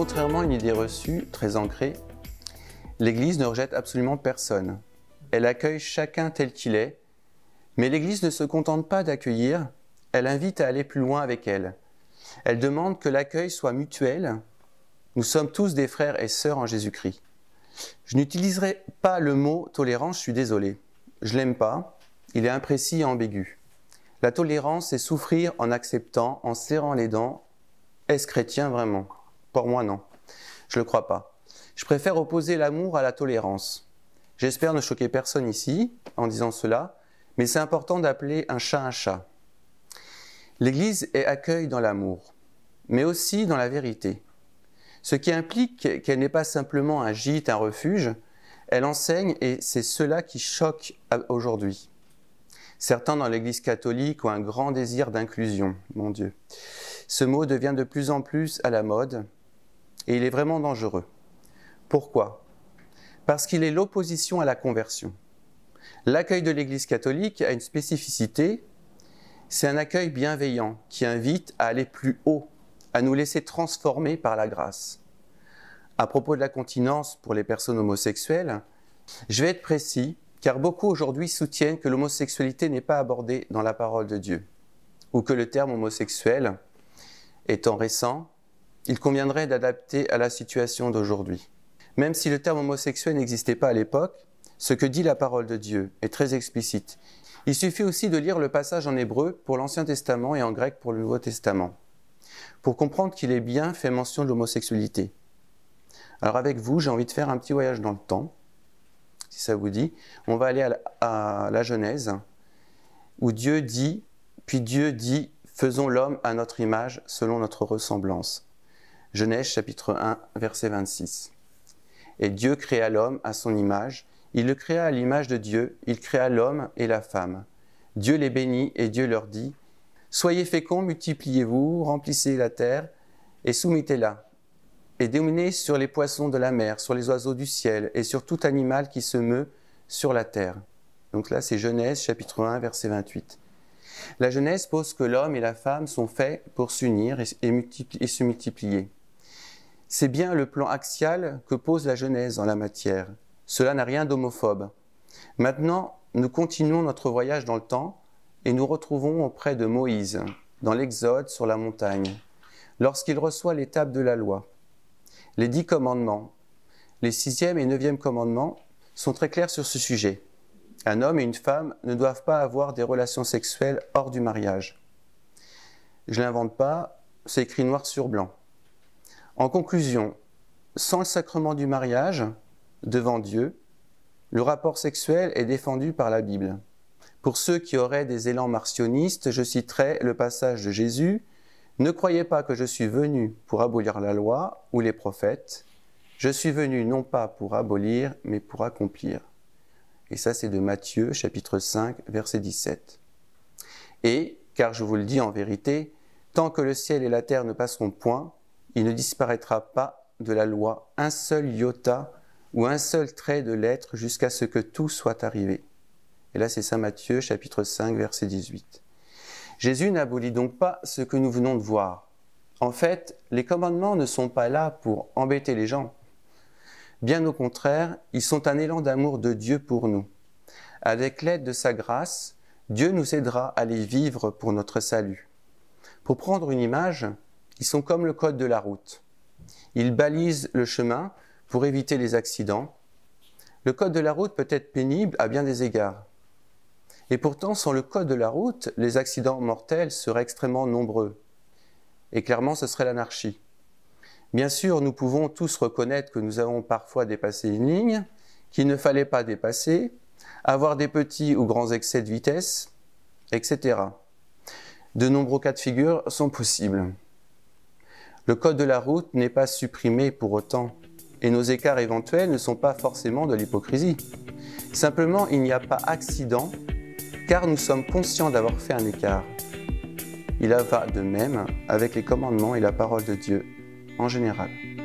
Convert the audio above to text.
Contrairement à une idée reçue très ancrée, l'Église ne rejette absolument personne. Elle accueille chacun tel qu'il est, mais l'Église ne se contente pas d'accueillir, elle invite à aller plus loin avec elle. Elle demande que l'accueil soit mutuel. Nous sommes tous des frères et sœurs en Jésus-Christ. Je n'utiliserai pas le mot tolérance, je suis désolé. Je l'aime pas, il est imprécis et ambigu. La tolérance, c'est souffrir en acceptant, en serrant les dents. Est-ce chrétien vraiment pour moi, non. Je ne le crois pas. Je préfère opposer l'amour à la tolérance. J'espère ne choquer personne ici en disant cela, mais c'est important d'appeler un chat un chat. L'Église est accueil dans l'amour, mais aussi dans la vérité. Ce qui implique qu'elle n'est pas simplement un gîte, un refuge, elle enseigne et c'est cela qui choque euh, aujourd'hui. Certains dans l'Église catholique ont un grand désir d'inclusion, mon Dieu. Ce mot devient de plus en plus à la mode, et il est vraiment dangereux. Pourquoi Parce qu'il est l'opposition à la conversion. L'accueil de l'Église catholique a une spécificité, c'est un accueil bienveillant qui invite à aller plus haut, à nous laisser transformer par la grâce. À propos de la continence pour les personnes homosexuelles, je vais être précis car beaucoup aujourd'hui soutiennent que l'homosexualité n'est pas abordée dans la parole de Dieu, ou que le terme homosexuel, étant récent, il conviendrait d'adapter à la situation d'aujourd'hui. Même si le terme homosexuel n'existait pas à l'époque, ce que dit la parole de Dieu est très explicite. Il suffit aussi de lire le passage en hébreu pour l'Ancien Testament et en grec pour le Nouveau Testament, pour comprendre qu'il est bien fait mention de l'homosexualité. Alors avec vous, j'ai envie de faire un petit voyage dans le temps, si ça vous dit. On va aller à la, Genèse, où Dieu dit, puis Dieu dit, faisons l'homme à notre image, selon notre ressemblance. Genèse chapitre 1, verset 26. Et Dieu créa l'homme à son image, il le créa à l'image de Dieu, il créa l'homme et la femme. Dieu les bénit et Dieu leur dit, Soyez féconds, multipliez-vous, remplissez la terre et soumettez-la, et dominez sur les poissons de la mer, sur les oiseaux du ciel, et sur tout animal qui se meut sur la terre. Donc là, c'est Genèse chapitre 1, verset 28. La Genèse pose que l'homme et la femme sont faits pour s'unir et se multiplier. C'est bien le plan axial que pose la Genèse en la matière. Cela n'a rien d'homophobe. Maintenant, nous continuons notre voyage dans le temps et nous retrouvons auprès de Moïse, dans l'Exode sur la montagne, lorsqu'il reçoit l'étape de la loi. Les dix commandements, les sixième et neuvième commandements, sont très clairs sur ce sujet. Un homme et une femme ne doivent pas avoir des relations sexuelles hors du mariage. Je ne l'invente pas, c'est écrit noir sur blanc. En conclusion, sans le sacrement du mariage, devant Dieu, le rapport sexuel est défendu par la Bible. Pour ceux qui auraient des élans martionnistes, je citerai le passage de Jésus Ne croyez pas que je suis venu pour abolir la loi ou les prophètes. Je suis venu non pas pour abolir, mais pour accomplir. Et ça, c'est de Matthieu, chapitre 5, verset 17. Et, car je vous le dis en vérité, tant que le ciel et la terre ne passeront point, il ne disparaîtra pas de la loi un seul iota ou un seul trait de l'être jusqu'à ce que tout soit arrivé. Et là, c'est Saint Matthieu, chapitre 5, verset 18. Jésus n'abolit donc pas ce que nous venons de voir. En fait, les commandements ne sont pas là pour embêter les gens. Bien au contraire, ils sont un élan d'amour de Dieu pour nous. Avec l'aide de sa grâce, Dieu nous aidera à les vivre pour notre salut. Pour prendre une image, ils sont comme le code de la route. Ils balisent le chemin pour éviter les accidents. Le code de la route peut être pénible à bien des égards. Et pourtant, sans le code de la route, les accidents mortels seraient extrêmement nombreux. Et clairement, ce serait l'anarchie. Bien sûr, nous pouvons tous reconnaître que nous avons parfois dépassé une ligne, qu'il ne fallait pas dépasser, avoir des petits ou grands excès de vitesse, etc. De nombreux cas de figure sont possibles. Le code de la route n'est pas supprimé pour autant, et nos écarts éventuels ne sont pas forcément de l'hypocrisie. Simplement, il n'y a pas accident, car nous sommes conscients d'avoir fait un écart. Il en va de même avec les commandements et la parole de Dieu en général.